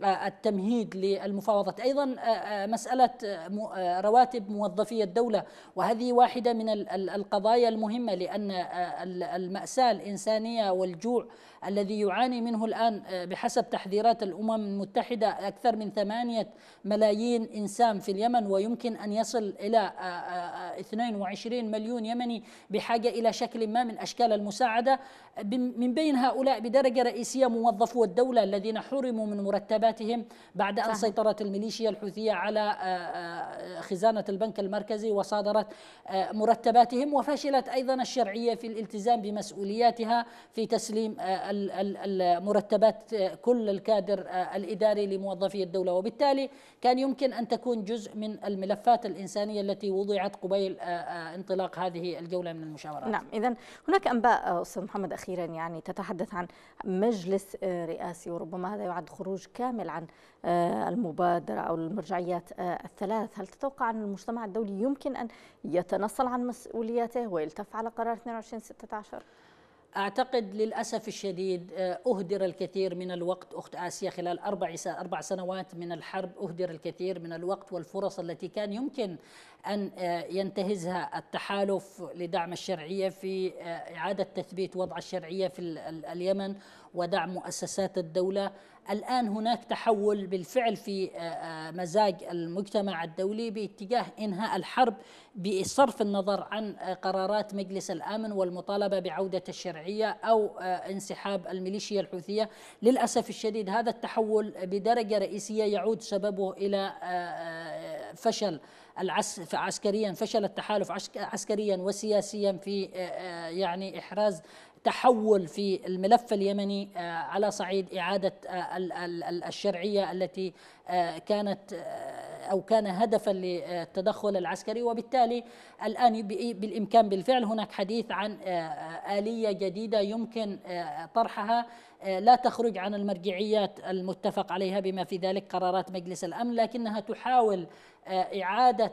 التمهيد للمفاوضات ايضا آه، آه، مساله آه، رواتب موظفي الدوله وهذه واحده من القضايا المهمه لان الماساه الانسانيه والجوع الذي يعاني منه الآن آه، بحسب تحذيرات الأمم المتحدة أكثر من ثمانية ملايين إنسان في اليمن ويمكن أن يصل إلى 22 آه، آه، مليون يمني بحاجة إلى شكل ما من أشكال المساعدة من بين هؤلاء بدرجة رئيسية موظفو الدولة الذين حرموا من مرتباتهم بعد أن سيطرت الميليشيا الحوثية على خزانة البنك المركزي وصادرت مرتباتهم وفشلت أيضا الشرعية في الالتزام بمسؤولياتها في تسليم المرتبات كل الكادر الإداري لموظفي الدولة وبالتالي كان يمكن أن تكون جزء من الملفات الإنسانية التي وضعت قبيل انطلاق هذه الجولة من المشاورات نعم إذا هناك أنباء أستاذ محمد أخيرا يعني تتحدث عن مجلس رئاسي وربما هذا يعد خروج كامل عن المبادرة أو المرجعيات الثلاث هل تتوقع أن المجتمع الدولي يمكن أن يتنصل عن مسؤولياته ويلتف على قرار 22 16 أعتقد للأسف الشديد آه، أهدر الكثير من الوقت أخت آسيا خلال أربع أربع سنوات من الحرب أهدر الكثير من الوقت والفرص التي كان يمكن أن آه، ينتهزها التحالف لدعم الشرعية في آه، إعادة تثبيت وضع الشرعية في اليمن ودعم مؤسسات الدولة الآن هناك تحول بالفعل في آه، آه، مزاج المجتمع الدولي باتجاه إنهاء الحرب بصرف النظر عن آه، قرارات مجلس الأمن والمطالبة بعودة الشرعية أو انسحاب الميليشيا الحوثية للأسف الشديد هذا التحول بدرجة رئيسية يعود سببه إلى فشل العس عسكريا فشل التحالف عسكريا وسياسيا في يعني إحراز تحول في الملف اليمني آه، على صعيد إعادة آه، الشرعية التي آه، كانت أو كان هدفا للتدخل العسكري وبالتالي الآن بالإمكان بالفعل هناك حديث عن آلية جديدة يمكن طرحها لا تخرج عن المرجعيات المتفق عليها بما في ذلك قرارات مجلس الامن لكنها تحاول اعاده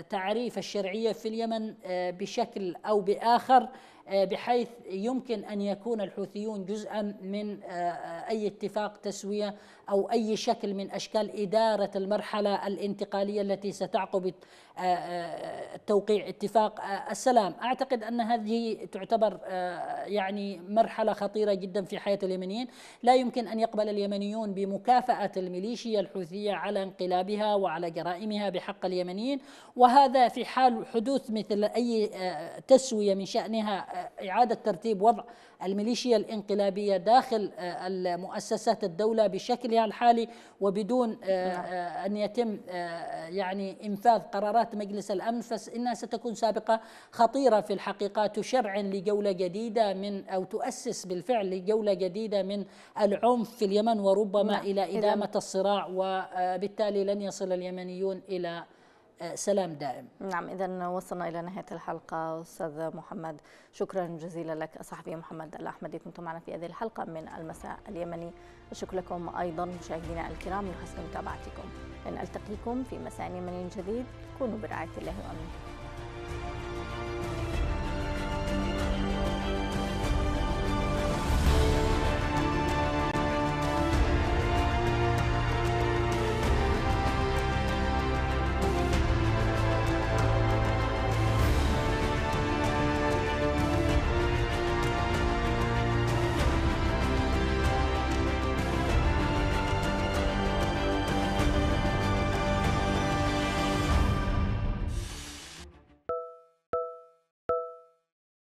تعريف الشرعيه في اليمن بشكل او باخر آه، بحيث يمكن ان يكون الحوثيون جزءا من آه، آه، اي اتفاق تسويه او اي شكل من اشكال اداره المرحله الانتقاليه التي ستعقب آه، آه، توقيع اتفاق آه، السلام أعتقد أن هذه تعتبر يعني مرحلة خطيرة جدا في حياة اليمنيين لا يمكن أن يقبل اليمنيون بمكافأة الميليشيا الحوثية على انقلابها وعلى جرائمها بحق اليمنيين وهذا في حال حدوث مثل أي تسوية من شأنها إعادة ترتيب وضع الميليشيا الانقلابية داخل المؤسسات الدولة بشكلها الحالي وبدون نعم. أن يتم يعني إنفاذ قرارات قرارات مجلس الأمن فإنها ستكون سابقة خطيرة في الحقيقة تشرع لجولة جديدة من أو تؤسس بالفعل لجولة جديدة من العنف في اليمن وربما نعم، إلى إدامة الصراع وبالتالي لن يصل اليمنيون إلى سلام دائم نعم إذا وصلنا إلى نهاية الحلقة أستاذ محمد شكرا جزيلا لك صاحبي محمد الأحمدي كنت معنا في هذه الحلقة من المساء اليمني شكرا لكم أيضا مشاهدينا الكرام لحسن متابعتكم ألتقيكم في مساء يمني جديد كونوا برعاية الله وأمنه